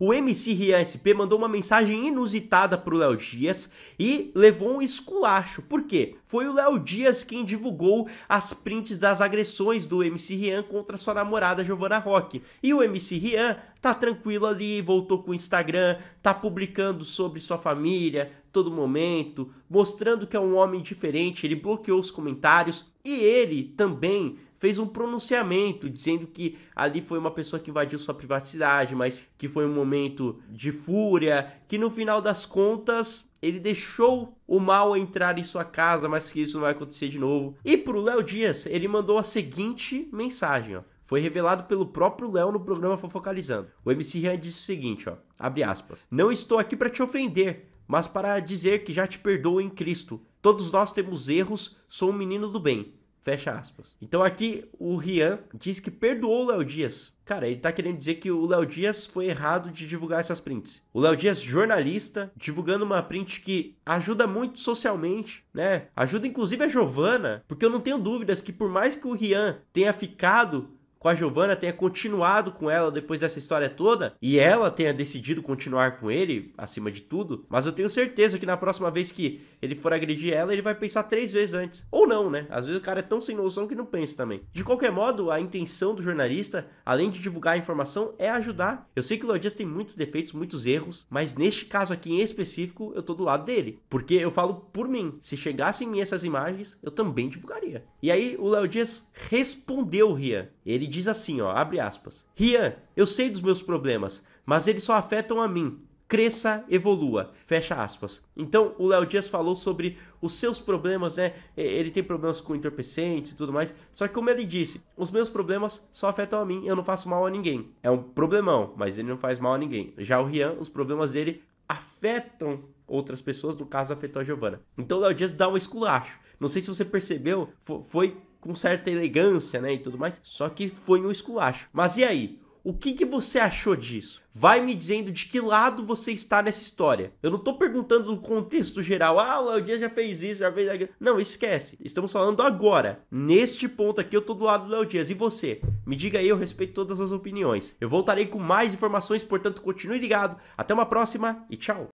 O MC Rian SP mandou uma mensagem inusitada pro Léo Dias e levou um esculacho. Por quê? Foi o Léo Dias quem divulgou as prints das agressões do MC Rian contra sua namorada Giovanna Rock. E o MC Rian tá tranquilo ali, voltou com o Instagram, tá publicando sobre sua família todo momento, mostrando que é um homem diferente, ele bloqueou os comentários e ele também fez um pronunciamento dizendo que ali foi uma pessoa que invadiu sua privacidade, mas que foi um momento de fúria, que no final das contas ele deixou o mal entrar em sua casa, mas que isso não vai acontecer de novo. E pro Léo Dias, ele mandou a seguinte mensagem, ó. Foi revelado pelo próprio Léo no programa Fofocalizando. O MC Ryan disse o seguinte, ó, abre aspas. Não estou aqui para te ofender, mas para dizer que já te perdoo em Cristo. Todos nós temos erros, sou um menino do bem. Fecha aspas. Então aqui o Rian diz que perdoou o Léo Dias. Cara, ele tá querendo dizer que o Léo Dias foi errado de divulgar essas prints. O Léo Dias, jornalista, divulgando uma print que ajuda muito socialmente, né? Ajuda inclusive a Giovana, porque eu não tenho dúvidas que por mais que o Rian tenha ficado com a Giovanna tenha continuado com ela depois dessa história toda e ela tenha decidido continuar com ele acima de tudo, mas eu tenho certeza que na próxima vez que ele for agredir ela, ele vai pensar três vezes antes. Ou não, né? Às vezes o cara é tão sem noção que não pensa também. De qualquer modo, a intenção do jornalista, além de divulgar a informação, é ajudar. Eu sei que o Lodias tem muitos defeitos, muitos erros, mas neste caso aqui em específico, eu tô do lado dele. Porque eu falo por mim, se chegassem em mim essas imagens, eu também divulgaria. E aí o Léo Dias respondeu, Rian. Ele diz assim, ó, abre aspas. Rian, eu sei dos meus problemas, mas eles só afetam a mim. Cresça, evolua. Fecha aspas. Então, o Léo Dias falou sobre os seus problemas, né? Ele tem problemas com entorpecentes e tudo mais. Só que, como ele disse, os meus problemas só afetam a mim, eu não faço mal a ninguém. É um problemão, mas ele não faz mal a ninguém. Já o Rian, os problemas dele afetam outras pessoas, no caso afetou a Giovana. Então o Léo Dias dá um esculacho. Não sei se você percebeu, foi com certa elegância, né, e tudo mais. Só que foi um esculacho. Mas e aí? O que, que você achou disso? Vai me dizendo de que lado você está nessa história. Eu não estou perguntando no contexto geral. Ah, o Léo Dias já fez isso, já fez aquilo. Não, esquece. Estamos falando agora. Neste ponto aqui, eu estou do lado do Léo Dias. E você? Me diga aí, eu respeito todas as opiniões. Eu voltarei com mais informações, portanto, continue ligado. Até uma próxima e tchau.